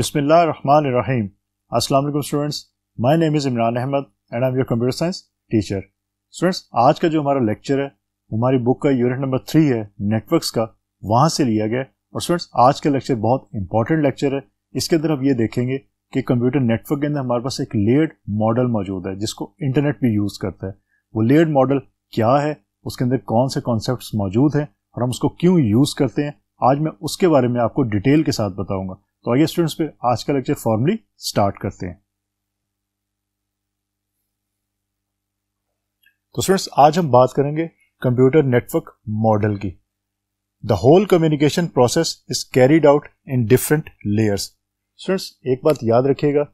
Bismillahirrahmanirrahim. अस्सलाम वालेकुम students my name is Imran Ahmed and I am your computer science teacher students आज का जो हमारा लेक्चर है हमारी बुक का यूनिट नंबर थ्री है नेटवर्क्स का वहाँ से लिया गया और स्टूडेंट्स आज का लेक्चर बहुत इंपॉर्टेंट लेक्चर है इसके अंदर हम ये देखेंगे कि कंप्यूटर नेटवर्क के अंदर हमारे पास एक लेयर्ड मॉडल मौजूद है जिसको इंटरनेट भी यूज़ करता है वो लेयर्ड मॉडल क्या है उसके अंदर कौन से कॉन्सेप्ट मौजूद हैं और हम उसको क्यों यूज़ करते हैं आज मैं उसके बारे में आपको डिटेल के साथ बताऊँगा तो आइए स्टूडेंट्स फिर आज का लेक्चर फॉर्मली स्टार्ट करते हैं तो स्टूडेंट्स आज हम बात करेंगे कंप्यूटर नेटवर्क मॉडल की the whole communication process is carried out in different layers students एक बात याद रखिएगा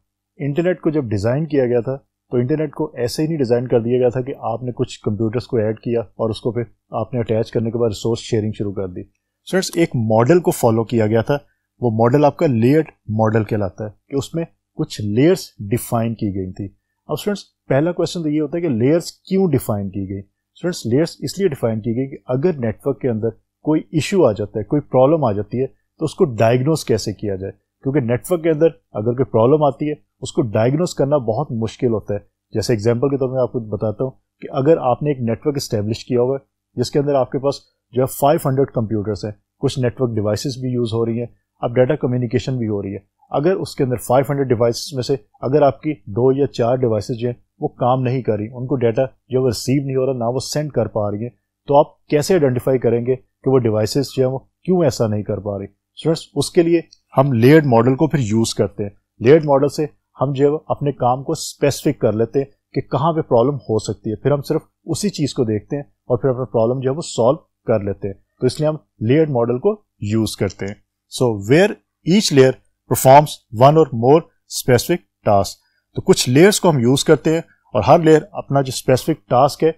इंटरनेट को जब डिज़ाइन किया गया था तो इंटरनेट को ऐसे ही नहीं डिज़ाइन कर दिया गया था कि आपने कुछ कंप्यूटर्स को ऐड किया और उसको फिर आपने अटैच करने के बाद रिसोर्स शेयरिंग शुरू कर दी स्टूडेंट्स एक मॉडल को फॉलो किया गया था वो मॉडल आपका लेयर्ड मॉडल कहलाता है कि उसमें कुछ लेयर्स डिफाइन की गई थी अब स्टूडेंट्स पहला क्वेश्चन तो ये होता है कि लेयर्स क्यों डिफाइन की गई स्टूडेंट्स लेयर्स इसलिए डिफाइन की गई कि अगर नेटवर्क के अंदर कोई इशू आ जाता है कोई प्रॉब्लम आ जाती है तो उसको डायग्नोस कैसे किया जाए क्योंकि नेटवर्क के अंदर अगर कोई प्रॉब्लम आती है उसको डायग्नोस करना बहुत मुश्किल होता है जैसे एग्जाम्पल के तौर तो पर आपको बताता हूँ कि अगर आपने एक नेटवर्क इस्टेब्लिश किया हुआ है जिसके अंदर आपके पास जो है हंड्रेड कंप्यूटर्स हैं कुछ नेटवर्क डिवाइसेस भी यूज़ हो रही हैं अब डाटा कम्युनिकेशन भी हो रही है अगर उसके अंदर 500 हंड्रेड में से अगर आपकी दो या चार डिवाइस जो हैं वो काम नहीं कर रही उनको डाटा जो वो रिसीव नहीं हो रहा ना वो सेंड कर पा रही है तो आप कैसे आइडेंटिफाई करेंगे कि वो डिवाइस जो है वो क्यों ऐसा नहीं कर पा रही स्टूडेंट्स उसके लिए हम लेयर्ड मॉडल को फिर यूज़ करते हैं लेयर्ड मॉडल से हम जो है अपने काम को स्पेसिफिक कर लेते हैं कि कहाँ पर प्रॉब्लम हो सकती है फिर हम सिर्फ उसी चीज़ को देखते हैं और फिर अपना प्रॉब्लम जो है वो सॉल्व कर लेते हैं तो इसलिए हम लेयर्ड मॉडल को यूज़ करते हैं so where each layer performs one और मोर स्पेसिफिक टास्क तो कुछ लेयर्स को हम यूज करते हैं और हर लेयर अपना जो स्पेसिफिक टास्क है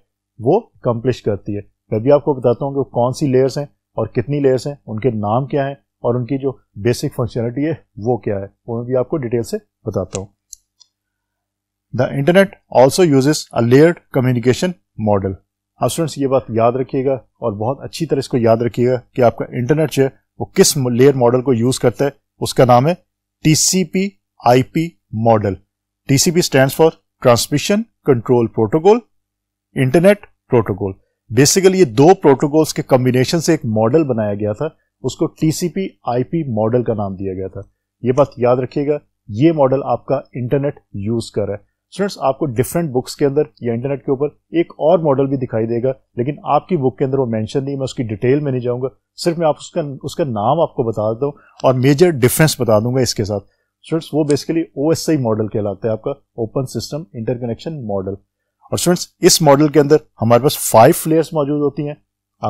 वो कम्प्लिश करती है मैं भी आपको बताता हूँ कि कौन सी लेयर्स हैं और कितनी लेयर्स हैं उनके नाम क्या हैं और उनकी जो बेसिक फंक्शनलिटी है वो क्या है वो मैं भी आपको डिटेल से बताता हूँ the internet also uses a layered communication model अब स्टूडेंट्स ये बात याद रखिएगा और बहुत अच्छी तरह इसको याद रखिएगा कि आपका इंटरनेट जो है वो किस लेयर मॉडल को यूज करता है उसका नाम है TCP IP model TCP stand for transmission control protocol internet protocol basically ये दो प्रोटोकॉल्स के कॉम्बिनेशन से एक मॉडल बनाया गया था उसको टीसीपी आईपी मॉडल का नाम दिया गया था ये बात याद रखिएगा ये मॉडल आपका इंटरनेट यूज कर रहा है स्टूडेंट्स आपको डिफरेंट बुक्स के अंदर या इंटरनेट के ऊपर एक और मॉडल भी दिखाई देगा लेकिन आपकी बुक के अंदर वो मेंशन नहीं मैं उसकी डिटेल में नहीं जाऊंगा सिर्फ मैं आप उसका उसका नाम आपको बता देता हूँ और मेजर डिफरेंस बता दूंगा इसके साथ स्टूडेंट्स वो बेसिकली ओ मॉडल कहलाता है आपका ओपन सिस्टम इंटरकनेक्शन मॉडल और स्टूडेंट्स इस मॉडल के अंदर हमारे पास फाइव लेयर्स मौजूद होती हैं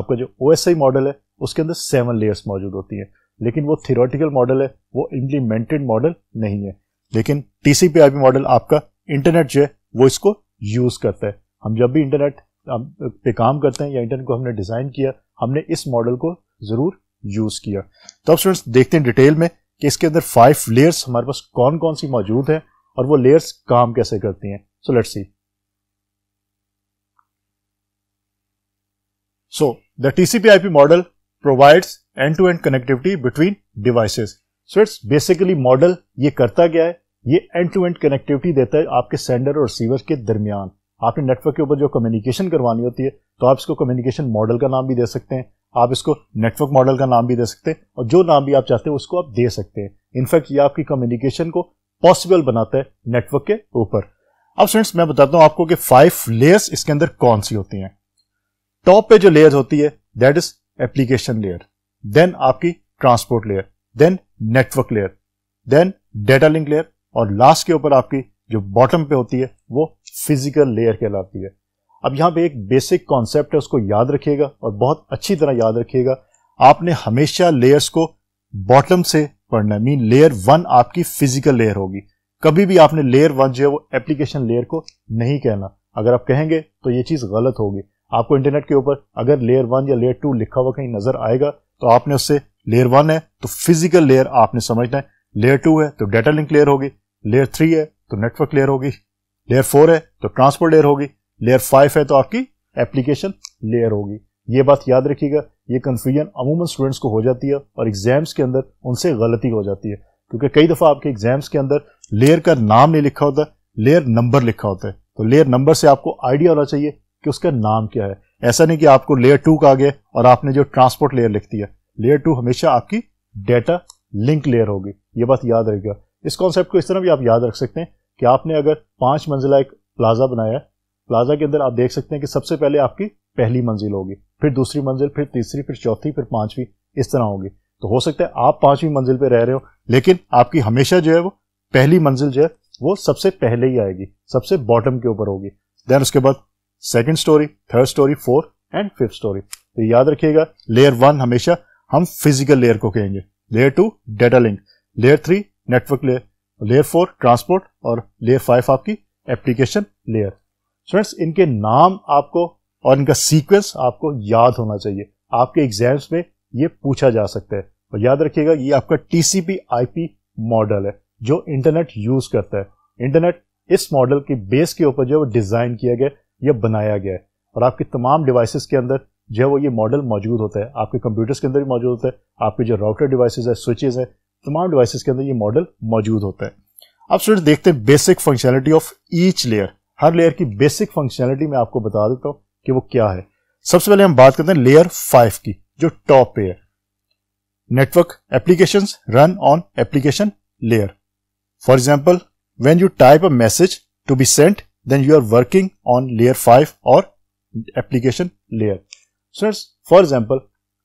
आपका जो ओ मॉडल है उसके अंदर सेवन लेयर्स मौजूद होती हैं लेकिन वो थियोरटिकल मॉडल है वो इम्प्लीमेंटेड मॉडल नहीं है लेकिन टीसीपीआईपी मॉडल आपका इंटरनेट जो है वो इसको यूज़ करता है हम जब भी इंटरनेट पे काम करते हैं या इंटरनेट को हमने डिज़ाइन किया हमने इस मॉडल को ज़रूर यूज़ किया तो अब स्टूडेंट्स देखते हैं डिटेल में कि इसके अंदर फाइव लेयर्स हमारे पास कौन कौन सी मौजूद है और वो लेयर्स काम कैसे करती हैं so let's see so the TCP IP model provides end to end connectivity between devices so it's basically model ये करता क्या है ये एंड टू एंड कनेक्टिविटी देता है आपके सेंडर और रिसीवर के दरमियान आपने नेटवर्क के ऊपर जो कम्युनिकेशन करवानी होती है तो आप इसको कम्युनिकेशन मॉडल का नाम भी दे सकते हैं आप इसको नेटवर्क मॉडल का नाम भी दे सकते हैं और जो नाम भी आप चाहते हैं उसको आप दे सकते हैं इनफैक्ट ये आपकी कम्युनिकेशन को पॉसिबल बनाता है नेटवर्क के ऊपर अब फ्रेंड्स मैं बताता हूं आपको कि फाइव लेयर्स इसके अंदर कौन सी होती हैं टॉप पे जो लेयर होती है that is application layer then आपकी transport layer then network layer then data link layer और लास्ट के ऊपर आपकी जो बॉटम पे होती है वो फिजिकल लेयर कहलाती है अब यहां पे एक बेसिक कॉन्सेप्ट है उसको याद रखिएगा और बहुत अच्छी तरह याद रखिएगा आपने हमेशा लेयर्स को बॉटम से पढ़ना है मीन लेयर वन आपकी फिजिकल लेयर होगी कभी भी आपने लेयर वन जो है वो एप्लीकेशन लेयर को नहीं कहना अगर आप कहेंगे तो ये चीज़ गलत होगी आपको इंटरनेट के ऊपर अगर लेयर वन या लेयर टू लिखा हुआ कहीं नजर आएगा तो आपने उससे लेयर वन है तो फिजिकल लेयर आपने समझना है लेयर टू है तो डेटा लिंक लेयर होगी लेयर थ्री है तो नेटवर्क लेयर होगी लेयर फोर है तो ट्रांसपोर्ट लेयर होगी लेयर फाइव है तो आपकी एप्लीकेशन लेयर होगी ये बात याद रखिएगा ये कन्फ्यूजन अमूमन स्टूडेंट्स को हो जाती है और एग्जाम्स के अंदर उनसे गलती हो जाती है क्योंकि कई दफ़ा आपके एग्जाम्स के अंदर लेयर का नाम नहीं लिखा होता लेयर नंबर लिखा होता है तो लेयर नंबर से आपको आइडिया होना चाहिए कि उसका नाम क्या है ऐसा नहीं कि आपको लेयर टू का आगे और आपने जो ट्रांसपोर्ट लेयर लिख दिया लेयर टू हमेशा आपकी डेटा लिंक लेयर होगी ये बात याद रहेगा इस कॉन्सेप्ट को इस तरह भी आप याद रख सकते हैं कि आपने अगर पांच मंजिला एक प्लाजा बनाया प्लाजा के अंदर आप देख सकते हैं कि सबसे पहले आपकी पहली मंजिल होगी फिर दूसरी मंजिल फिर तीसरी फिर चौथी फिर पांचवी इस तरह होगी तो हो सकता है आप पांचवी मंजिल पे रह रहे हो लेकिन आपकी हमेशा जो है वो पहली मंजिल जो है वो सबसे पहले ही आएगी सबसे बॉटम के ऊपर होगी देन उसके बाद second story third story fourth and fifth story तो याद रखिएगा लेयर वन हमेशा हम फिजिकल लेयर को कहेंगे layer two data link layer three network layer layer four transport और लेयर फाइव आपकी एप्लीकेशन लेयर स्टूडेंट्स इनके नाम आपको और इनका सीक्वेंस आपको याद होना चाहिए आपके एग्जाम्स में ये पूछा जा सकता है और याद रखिएगा ये आपका टीसीपी आईपी मॉडल है जो इंटरनेट यूज करता है इंटरनेट इस मॉडल के बेस के ऊपर जो है वो डिजाइन किया गया या बनाया गया है और आपके तमाम डिवाइसेस के अंदर जो है वो ये मॉडल मौजूद होता है आपके कंप्यूटर्स के अंदर भी मौजूद होता है आपके जो राउटर डिवाइसेज है स्विचेज है तमाम डिवाइस के अंदर ये मॉडल मौजूद होता है अब स्टूडेंट देखते हैं basic functionality of each layer हर लेयर की बेसिक फंक्शनैलिटी मैं आपको बता देता हूं कि वो क्या है सबसे पहले हम बात करते हैं लेयर फाइव की जो टॉप पे network application run on application layer for example when you type a message to be sent then you are working on layer five और एप्लीकेशन लेयर फॉर एग्जाम्पल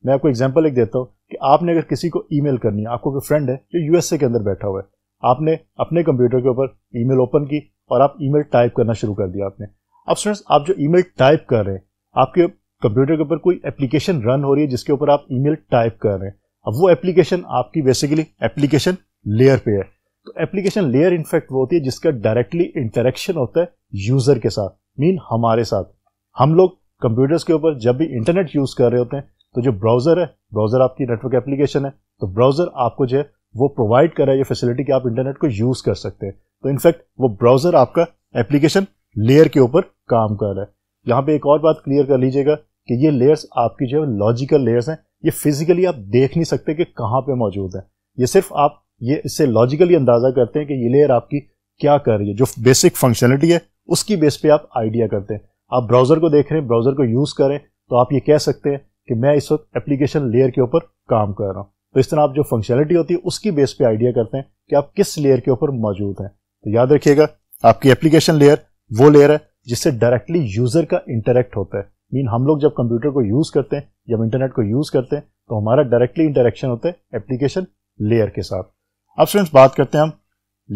मैं आपको एग्जाम्पल एक देता हूं कि आपने अगर किसी को ई करनी है आपको कोई फ्रेंड है जो यूएसए के अंदर बैठा हुआ है आपने अपने कंप्यूटर के ऊपर ई ओपन की और आप ई टाइप करना शुरू कर दिया आपने अब स्टूडेंट्स आप जो ई टाइप कर रहे हैं आपके कंप्यूटर के ऊपर कोई एप्लीकेशन रन हो रही है जिसके ऊपर आप ईमेल टाइप कर रहे हैं अब वो एप्लीकेशन आपकी बेसिकली एप्लीकेशन लेयर पे है तो एप्लीकेशन लेयर इनफेक्ट वो होती है जिसका डायरेक्टली इंटरेक्शन होता है यूजर के साथ मीन हमारे साथ हम लोग कंप्यूटर्स के ऊपर जब भी इंटरनेट यूज कर रहे होते हैं तो जो ब्राउज़र है ब्राउज़र आपकी नेटवर्क एप्लीकेशन है तो ब्राउज़र आपको जो है वो प्रोवाइड कर रहा है ये फैसिलिटी कि आप इंटरनेट को यूज़ कर सकते हैं तो इनफैक्ट वो ब्राउज़र आपका एप्लीकेशन लेयर के ऊपर काम कर रहा है यहाँ पे एक और बात क्लियर कर लीजिएगा कि ये लेयर्स आपकी जो है लॉजिकल लेयर्स हैं ये फिजिकली आप देख नहीं सकते कि कहाँ पे मौजूद है ये सिर्फ आप ये इससे लॉजिकली अंदाजा करते हैं कि ये लेयर आपकी क्या कर रही है जो बेसिक फंक्शनलिटी है उसकी बेस पे आप आइडिया करते हैं आप ब्राउजर को देख रहे हैं ब्राउजर को यूज करें तो आप ये कह सकते हैं कि मैं इस वक्त एप्लीकेशन लेयर के ऊपर काम कर रहा हूँ तो इस तरह आप जो फंक्शनलिटी होती है उसकी बेस पे आइडिया करते हैं कि आप किस लेयर के ऊपर मौजूद हैं तो याद रखिएगा आपकी एप्लीकेशन लेयर वो लेयर है जिससे डायरेक्टली यूजर का इंटरेक्ट होता है मीन हम लोग जब कंप्यूटर को यूज करते हैं जब इंटरनेट को यूज करते हैं तो हमारा डायरेक्टली इंटरेक्शन होता है एप्लीकेशन लेयर के साथ अब फ्रेंड्स बात करते हैं हम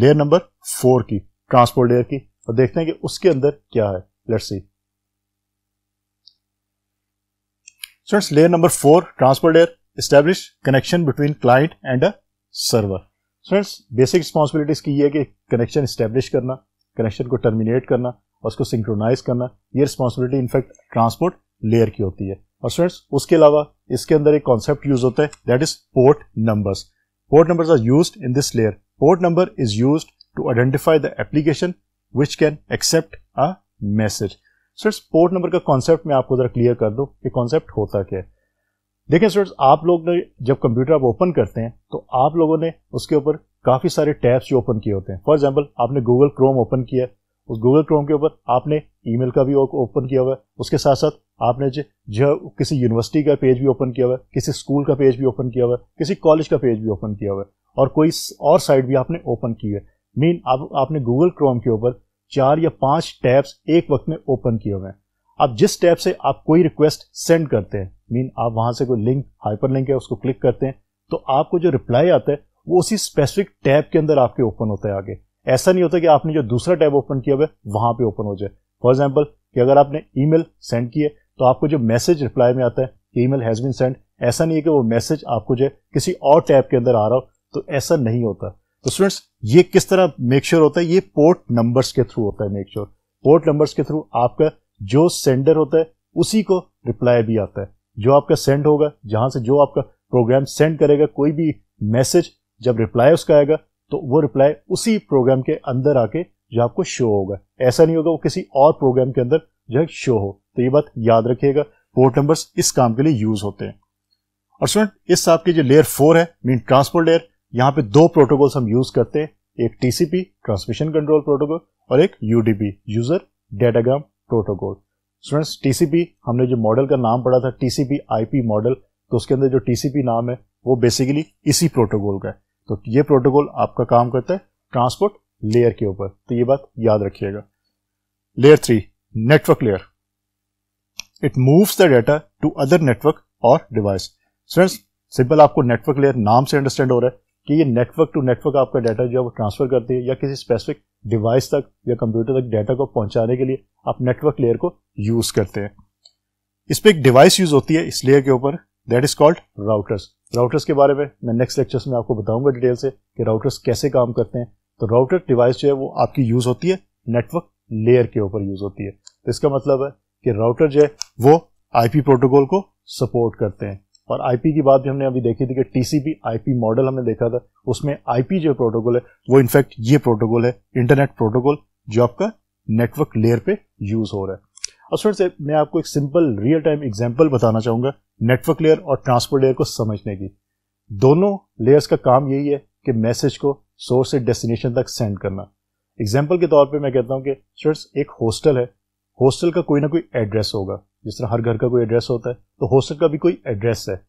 लेयर नंबर फोर की ट्रांसपोर्ट लेयर की और देखते हैं कि उसके अंदर क्या है let's see So it's layer number 4, transport layer, establish connection between client and a server. So it's basic responsibilities की है कि कनेक्शन इस्टेब्लिश करना कनेक्शन को टर्मिनेट करना और उसको सिंक्रोनाइज करना ये रिस्पॉन्सिबिलिटी इनफैक्ट ट्रांसपोर्ट लेयर की होती है और स्टूडेंट्स उसके अलावा इसके अंदर एक कॉन्सेप्ट यूज होता है that is port numbers port numbers are used in this layer port number is used to identify the application which can accept a message students port number का कॉन्सेप्ट मैं आपको ज़रा क्लियर कर दू कि concept होता क्या है देखिए स्टूडेंट्स आप लोग ने जब कंप्यूटर आप ओपन करते हैं तो आप लोगों ने उसके ऊपर काफ़ी सारे टैब्स जो ओपन किए होते हैं फॉर एग्जाम्पल आपने गूगल क्रोम ओपन किया उस गूगल क्रोम के ऊपर आपने ईमेल का भी ओपन किया हुआ है उसके साथ साथ आपने जो जो किसी यूनिवर्सिटी का पेज भी ओपन किया हुआ है किसी स्कूल का पेज भी ओपन किया हुआ है किसी कॉलेज का पेज भी ओपन किया हुआ है और कोई और साइट भी आपने ओपन की है मीन आप आपने गूगल क्रोम के ऊपर चार या पांच टैब्स एक वक्त में ओपन किए हुए हैं अब जिस टैब से आप कोई रिक्वेस्ट सेंड करते हैं मीन आप वहां से कोई लिंक हाइपर लिंक है उसको क्लिक करते हैं तो आपको जो रिप्लाई आता है वो उसी स्पेसिफिक टैब के अंदर आपके ओपन होता है आगे ऐसा नहीं होता कि आपने जो दूसरा टैब ओपन किया हुआ है वहां पे ओपन हो जाए फॉर एग्जाम्पल कि अगर आपने ई सेंड किए तो आपको जो मैसेज रिप्लाई में आता है कि ई हैज़ बीन सेंड ऐसा नहीं है कि वो मैसेज आपको जो किसी और टैब के अंदर आ रहा हो तो ऐसा नहीं होता तो स्टूडेंट्स ये किस तरह मेक श्योर होता है ये पोर्ट नंबर्स के थ्रू होता है मेक श्योर पोर्ट नंबर्स के थ्रू आपका जो सेंडर होता है उसी को रिप्लाई भी आता है जो आपका सेंड होगा जहां से जो आपका प्रोग्राम सेंड करेगा कोई भी मैसेज जब रिप्लाई उसका आएगा तो वो रिप्लाई उसी प्रोग्राम के अंदर आके जो आपको शो होगा ऐसा नहीं होगा वो किसी और प्रोग्राम के अंदर जो है शो हो तो ये बात याद रखिएगा पोर्ट नंबर्स इस काम के लिए यूज होते हैं और स्टूडेंट इस आपके जो लेयर फोर है मीन ट्रांसपोर्ट लेयर यहां पे दो प्रोटोकॉल्स हम यूज करते हैं एक टीसीपी ट्रांसमिशन कंट्रोल प्रोटोकॉल और एक UDP user datagram protocol students TCP हमने जो मॉडल का नाम पढ़ा था टीसीपी आईपी मॉडल तो उसके अंदर जो टीसीपी नाम है वो बेसिकली इसी प्रोटोकॉल का है तो ये प्रोटोकॉल आपका काम करता है ट्रांसपोर्ट लेयर के ऊपर तो ये बात याद रखिएगा layer three network layer it moves the data to other network और डिवाइस फ्रेंड्स सिंपल आपको नेटवर्क लेयर नाम से अंडरस्टैंड हो रहा है कि ये नेटवर्क टू नेटवर्क आपका डाटा जो है वो ट्रांसफ़र करती है या किसी स्पेसिफिक डिवाइस तक या कंप्यूटर तक डाटा को पहुंचाने के लिए आप नेटवर्क लेयर को यूज़ करते हैं इस पर एक डिवाइस यूज़ होती है इस लेयर के ऊपर that is called routers routers के बारे में मैं नेक्स्ट लेक्चर्स में आपको बताऊंगा डिटेल से कि राउटर्स कैसे काम करते हैं तो राउटर डिवाइस जो है वो आपकी यूज़ होती है नेटवर्क लेयर के ऊपर यूज़ होती है तो इसका मतलब है कि राउटर जो है वो आईपी प्रोटोकॉल को सपोर्ट करते हैं और आईपी की बात भी हमने अभी देखी थी कि टीसीपी आईपी मॉडल हमने देखा था उसमें आईपी जो प्रोटोकॉल है वो इनफैक्ट ये प्रोटोकॉल है इंटरनेट प्रोटोकॉल जो आपका नेटवर्क लेयर पे यूज हो रहा है और स्टूडेंट से मैं आपको एक सिंपल रियल टाइम एग्जाम्पल बताना चाहूंगा नेटवर्क लेयर और ट्रांसपोर्ट लेयर को समझने की दोनों लेयर्स का काम यही है कि मैसेज को सोर्स से डेस्टिनेशन तक सेंड करना एग्जाम्पल के तौर पर मैं कहता हूँ कि स्टूडेंट्स एक हॉस्टल है हॉस्टल का कोई ना कोई एड्रेस होगा जिस तरह हर घर का कोई एड्रेस होता है तो हॉस्टल का भी कोई एड्रेस है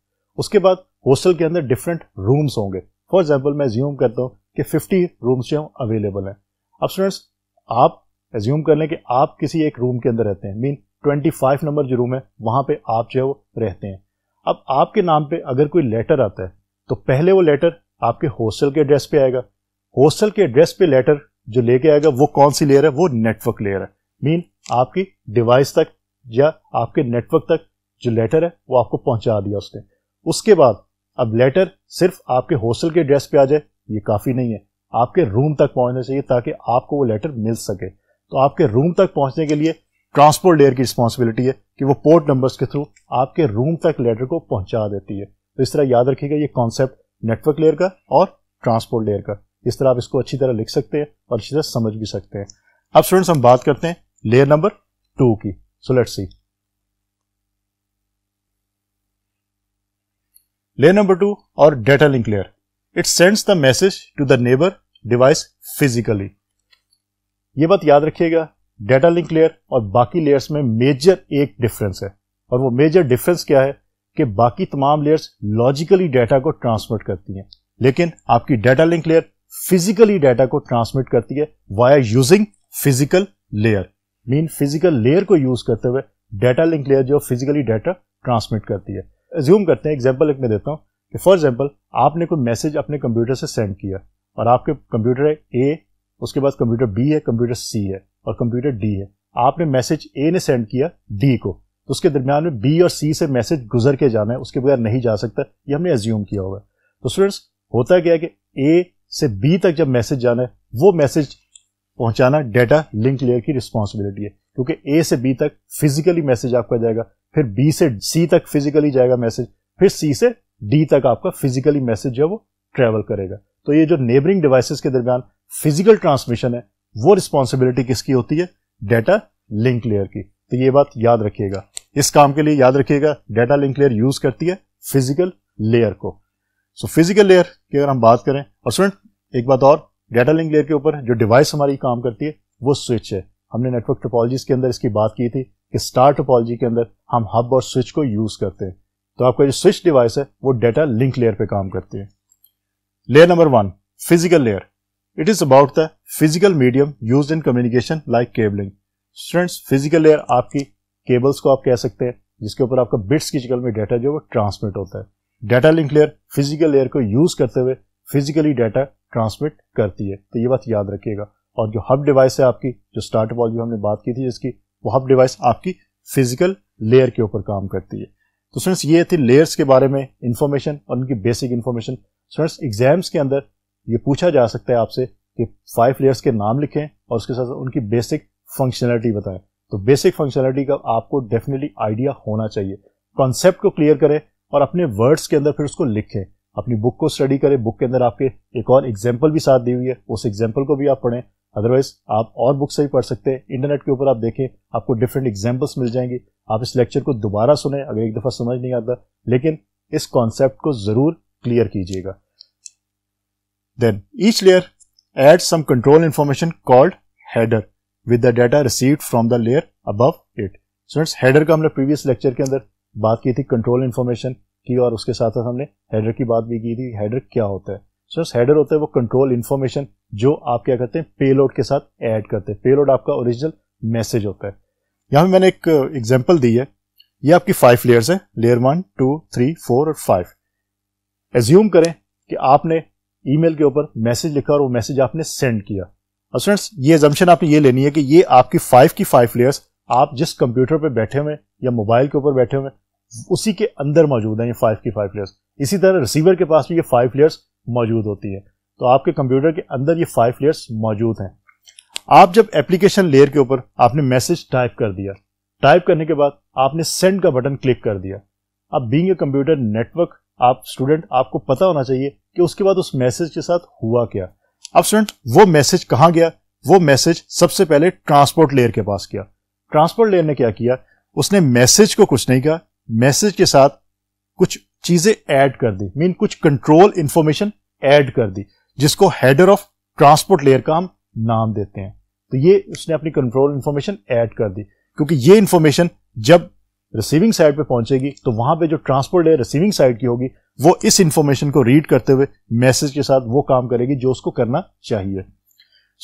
उसके बाद हॉस्टल के अंदर डिफरेंट रूम्स होंगे फॉर एग्जाम्पल मैं ज्यूम करता हूँ कि फिफ्टी रूम्स जो अवेलेबल हैं अब स्टूडेंट्स आप एज्यूम कर लें कि आप किसी एक रूम के अंदर रहते हैं मीन ट्वेंटी फाइव नंबर जो रूम है वहां पे आप जो है वो रहते हैं अब आपके नाम पे अगर कोई लेटर आता है तो पहले वो लेटर आपके हॉस्टल के एड्रेस पे आएगा हॉस्टल के एड्रेस पे लेटर जो लेके आएगा वो कौन सी लेयर है वो नेटवर्क लेयर है मीन आपकी डिवाइस तक या आपके नेटवर्क तक जो लेटर है वो आपको पहुंचा दिया उसने उसके बाद अब लेटर सिर्फ आपके हॉस्टल के एड्रेस पे आ जाए ये काफ़ी नहीं है आपके रूम तक पहुंचना चाहिए ताकि आपको वो लेटर मिल सके तो आपके रूम तक पहुंचने के लिए ट्रांसपोर्ट लेयर की रिस्पॉन्सिबिलिटी है कि वो पोर्ट नंबर्स के थ्रू आपके रूम तक लेटर को पहुंचा देती है तो इस तरह याद रखिएगा ये कॉन्सेप्ट नेटवर्क लेयर का और ट्रांसपोर्ट लेयर का इस तरह आप इसको अच्छी तरह लिख सकते हैं और अच्छी तरह समझ भी सकते हैं अब स्टूडेंट्स हम बात करते हैं लेयर नंबर टू की so let's see layer number two और data link layer it sends the message to the neighbour device physically ये बात याद रखिएगा डेटा लिंक लेयर और बाकी लेयर्स में मेजर एक डिफरेंस है और वो मेजर डिफरेंस क्या है कि बाकी तमाम लेयर्स लॉजिकली डाटा को ट्रांसमिट करती हैं लेकिन आपकी data link layer physically data को ट्रांसमिट करती है via using physical layer mean physical layer को यूज करते हुए डेटा लिंक लेयर जो फिजिकली डाटा ट्रांसमिट करती है एज्यूम करते हैं एग्जाम्पल एक मैं देता हूँ कि फॉर एग्जाम्पल आपने कोई मैसेज अपने कंप्यूटर से सेंड किया और आपके कंप्यूटर है ए उसके बाद कंप्यूटर बी है कंप्यूटर सी है और कंप्यूटर डी है आपने मैसेज ए ने सेंड किया डी को तो उसके दरमियान में बी और सी से मैसेज गुजर के जाना है उसके बगैर नहीं जा सकता ये हमने एज्यूम किया होगा तो स्टूडेंट्स होता क्या है कि ए से बी तक जब मैसेज जाना है वो मैसेज पहुंचाना डेटा लिंक लेयर की रिस्पॉन्सिबिलिटी है क्योंकि ए से बी तक फिजिकली मैसेज आपका जाएगा फिर बी से सी तक फिजिकली जाएगा मैसेज फिर सी से डी तक आपका फिजिकली मैसेज जो है वो ट्रेवल करेगा तो ये जो नेबरिंग डिवाइसेस के दरमियान फिजिकल ट्रांसमिशन है वो रिस्पॉन्सिबिलिटी किसकी होती है डेटा लिंक लेयर की तो ये बात याद रखिएगा इस काम के लिए याद रखिएगा डेटा लिंक लेयर यूज करती है फिजिकल लेयर को सो फिजिकल लेयर की अगर हम बात करें और स्टूडेंट एक बात और डेटा लिंक लेयर के ऊपर जो डिवाइस हमारी काम करती है वो स्विच है हमने नेटवर्क टोपोलॉजीज के अंदर इसकी बात की थी कि स्टार टोपोलॉजी के अंदर हम हब और स्विच को यूज करते हैं तो आपका जो स्विच डिवाइस है वो डेटा लिंक लेयर पे काम करती है layer number one physical layer it is about the physical medium use in communication like cabling students physical layer आपकी केबल्स को आप कह सकते हैं जिसके ऊपर आपका बिट्स की शिकल में डाटा जो है वो ट्रांसमिट होता है data link layer physical layer को यूज करते हुए फिजिकली डाटा ट्रांसमिट करती है तो ये बात याद रखिएगा और जो हब डिवाइस है आपकी जो स्टार्ट वॉल जो हमने बात की थी जिसकी वो हब डिवाइस आपकी फिजिकल लेयर के ऊपर काम करती है तो स्टूडेंट्स ये थी लेयर्स के बारे में इन्फॉर्मेशन और उनकी बेसिक इन्फॉर्मेशन स्टूडेंट्स एग्जाम्स के अंदर ये पूछा जा सकता है आपसे कि फाइव लेयर्स के नाम लिखें और उसके साथ उनकी बेसिक फंक्शनैलिटी बताएं तो बेसिक फंक्शनैलिटी का आपको डेफिनेटली आइडिया होना चाहिए कॉन्सेप्ट को क्लियर करें और अपने वर्ड्स के अंदर फिर उसको लिखें अपनी बुक को स्टडी करें बुक के अंदर आपके एक और एग्जाम्पल भी साथ दी हुई है उस एग्जाम्पल को भी आप पढ़ें अदरवाइज आप और बुक से भी पढ़ सकते हैं इंटरनेट के ऊपर आप देखें आपको डिफरेंट एग्जाम्पल्स मिल जाएंगे आप इस लेक्चर को दोबारा सुने अगर एक दफ़ा समझ नहीं आता लेकिन इस कॉन्सेप्ट को ज़रूर क्लियर कीजिएगा then each layer add some control information called header with the data receive from the layer above it students header का हमने प्रीवियस लेक्चर के अंदर बात की थी कंट्रोल इन्फॉर्मेशन की और उसके साथ साथ हमने हेडर की बात भी की थी हेडर क्या होता है सर हेडर होता है वो कंट्रोल इन्फॉर्मेशन जो आप क्या करते हैं पेलोड के साथ ऐड करते हैं पेलोड आपका ओरिजिनल मैसेज होता है यहाँ पे मैंने एक एग्जाम्पल दी है ये आपकी फाइव लेयर्स है layer one two three four और फाइव एज्यूम करें कि आपने ईमेल के ऊपर मैसेज लिखा और वो मैसेज आपने सेंड किया और फ्रेंड्स ये एजम्पन आपने ये लेनी है कि ये आपकी फाइव की फाइव लेयर्स आप जिस कंप्यूटर पे बैठे हुए या मोबाइल के ऊपर बैठे हुए उसी के अंदर मौजूद हैं ये फाइव की फाइव लेयर्स इसी तरह रिसीवर के पास भी ये फाइव लेयर्स मौजूद होती है तो आपके कंप्यूटर के अंदर ये फाइव लेयर्स मौजूद हैं आप जब एप्लीकेशन लेयर के ऊपर आपने मैसेज टाइप कर दिया टाइप करने के बाद आपने सेंड का बटन क्लिक कर दिया अब बींग ए कंप्यूटर नेटवर्क आप स्टूडेंट आपको पता होना चाहिए कि उसके बाद उस मैसेज के साथ हुआ क्या अब स्टूडेंट वो मैसेज कहाँ गया वो मैसेज सबसे पहले ट्रांसपोर्ट लेयर के पास गया ट्रांसपोर्ट लेयर ने क्या किया उसने मैसेज को कुछ नहीं कहा मैसेज के साथ कुछ चीजें ऐड कर दी मीन कुछ कंट्रोल इंफॉर्मेशन ऐड कर दी जिसको हेडर ऑफ ट्रांसपोर्ट लेयर का हम नाम देते हैं तो ये उसने अपनी कंट्रोल इंफॉर्मेशन ऐड कर दी क्योंकि ये इंफॉर्मेशन जब रिसीविंग साइड पे पहुंचेगी तो वहां पे जो ट्रांसपोर्ट लेयर रिसीविंग साइड की होगी वो इस इंफॉर्मेशन को रीड करते हुए मैसेज के साथ वो काम करेगी जो उसको करना चाहिए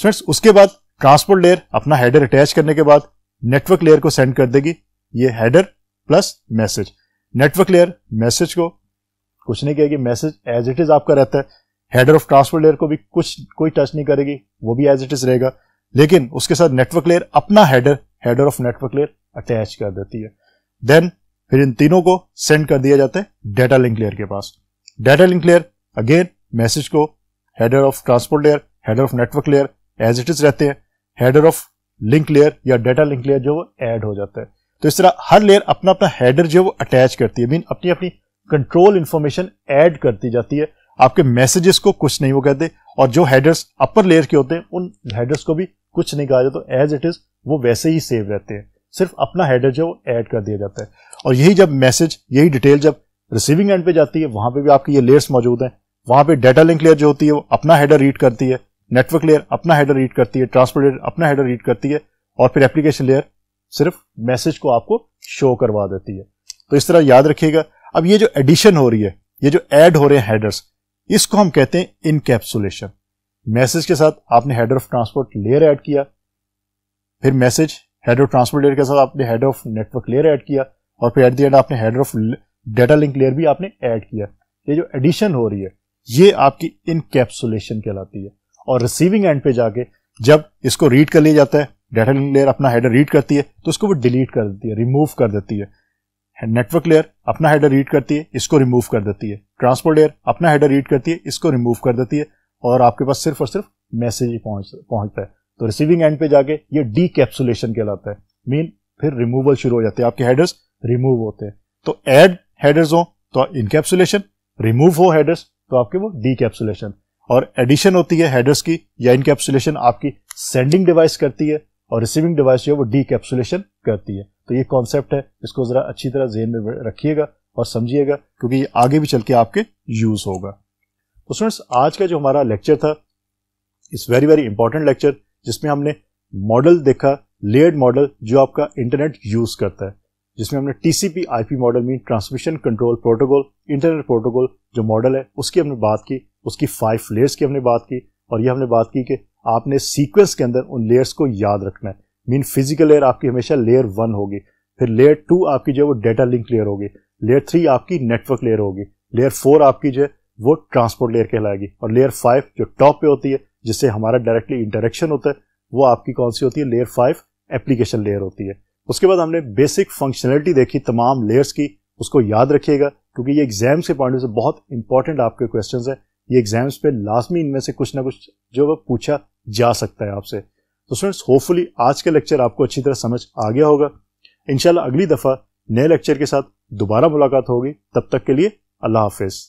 फ्रेंड्स उसके बाद ट्रांसपोर्ट लेयर अपना हेडर अटैच करने के बाद नेटवर्क लेयर को सेंड कर देगी ये header plus message network layer message को कुछ नहीं कहेगी मैसेज एज इट इज आपका रहता है हेडर ऑफ ट्रांसपोर्ट लेयर को भी कुछ कोई टच नहीं करेगी वो भी एज इट इज रहेगा लेकिन उसके साथ नेटवर्क लेयर अपना header header of network layer attach कर देती है देन फिर इन तीनों को सेंड कर दिया जाता है डेटा लिंक लेयर के पास data link layer again message को header of transport layer header of network layer as it is रहते हैं हेडर ऑफ लिंक लेयर या डेटा लिंक लेयर जो वो एड हो जाता है तो इस तरह हर लेयर अपना अपना हेडर जो है वो अटैच करती है मीन अपनी अपनी कंट्रोल इन्फॉर्मेशन ऐड करती जाती है आपके मैसेजेस को कुछ नहीं वो कहते और जो हेडर्स अपर लेयर के होते हैं उन हेडर्स को भी कुछ नहीं कहा जाता तो एज इट इज वो वैसे ही सेव रहते हैं सिर्फ अपना हेडर जो है ऐड कर दिया जाता है और यही जब मैसेज यही डिटेल जब रिसीविंग एंड पे जाती है वहां पे भी आपकी ये लेयर्स मौजूद हैं वहां पे डाटा लिंक लेयर जो होती है वो अपना हेडर रीड करती है नेटवर्क लेयर अपना हेडर रीड करती है ट्रांसपोर्ट लेयर अपना हेडर रीड करती है और फिर एप्लीकेशन लेयर सिर्फ मैसेज को आपको शो करवा देती है तो इस तरह याद रखिएगा अब ये जो एडिशन हो रही है ये जो ऐड हो रहे हैं हेडर्स इसको हम कहते हैं इनकेप्सुलेशन मैसेज के साथ आपने head of transport layer add किया फिर message head of transport layer के साथ आपने head of network layer add किया और फिर एट द एंड आपने header of data link layer भी आपने ऐड किया ये जो एडिशन हो रही है ये आपकी इनकेप्सुलेशन कहलाती है और रिसीविंग एंड पे जाके जब इसको रीड कर लिया जाता है डेटा लेयर अपना हेडर रीड करती है तो इसको वो डिलीट कर देती है रिमूव कर देती है नेटवर्क लेयर अपना हेडर रीड करती है इसको रिमूव कर देती है ट्रांसपोर्ट लेयर अपना हेडर रीड करती है इसको रिमूव कर देती है और आपके पास सिर्फ और सिर्फ मैसेज ही पहुंच पहुंचता है तो रिसीविंग एंड पे जाके ये डी कैप्सुलेशन कहलाता है मीन फिर रिमूवल शुरू हो जाते हैं आपके हेडर्स रिमूव होते हैं तो एड हेडर्स हो तो इनकेप्सुलेशन रिमूव हो हेडर्स तो आपके वो डी कैप्सुलेशन और एडिशन होती है हेडर्स की या इनकेप्सुलेशन आपकी सेंडिंग डिवाइस करती है और रिसीविंग डिवाइस जो है वो डी कैप्सुलेशन करती है तो ये कॉन्सेप्ट है इसको ज़रा अच्छी तरह जेन में रखिएगा और समझिएगा क्योंकि ये आगे भी चल के आपके यूज़ होगा तो स्टूडेंट्स आज का जो हमारा लेक्चर था इस वेरी वेरी इंपॉर्टेंट लेक्चर जिसमें हमने मॉडल देखा लेयर्ड मॉडल जो आपका इंटरनेट यूज़ करता है जिसमें हमने TCP IP model mean transmission control protocol internet protocol जो मॉडल है उसकी हमने बात की उसकी फाइव लेयर्स की हमने बात की और ये हमने बात की कि आपने सीक्वेंस के अंदर उन लेयर्स को याद रखना है मीन फिजिकल लेयर आपकी हमेशा लेयर वन होगी फिर लेयर टू आपकी जो है वो डेटा लिंक लेयर होगी लेयर थ्री आपकी नेटवर्क लेयर होगी लेयर फोर आपकी जो है वो ट्रांसपोर्ट लेयर कहलाएगी और लेयर फाइव जो टॉप पे होती है जिससे हमारा डायरेक्टली इंटरेक्शन होता है वो आपकी कौन सी होती है लेयर फाइव एप्लीकेशन लेयर होती है उसके बाद हमने बेसिक फंक्शनलिटी देखी तमाम लेयर्स की उसको याद रखिएगा क्योंकि ये एग्जाम के पॉइंट से बहुत इंपॉर्टेंट आपके क्वेश्चन है ये एग्जाम्स पे लास्ट में इनमें से कुछ ना कुछ जो वो पूछा जा सकता है आपसे तो फ्रेंड्स होपफुली आज का लेक्चर आपको अच्छी तरह समझ आ गया होगा इंशाल्लाह अगली दफ़ा नए लेक्चर के साथ दोबारा मुलाकात होगी तब तक के लिए अल्लाह हाफिज़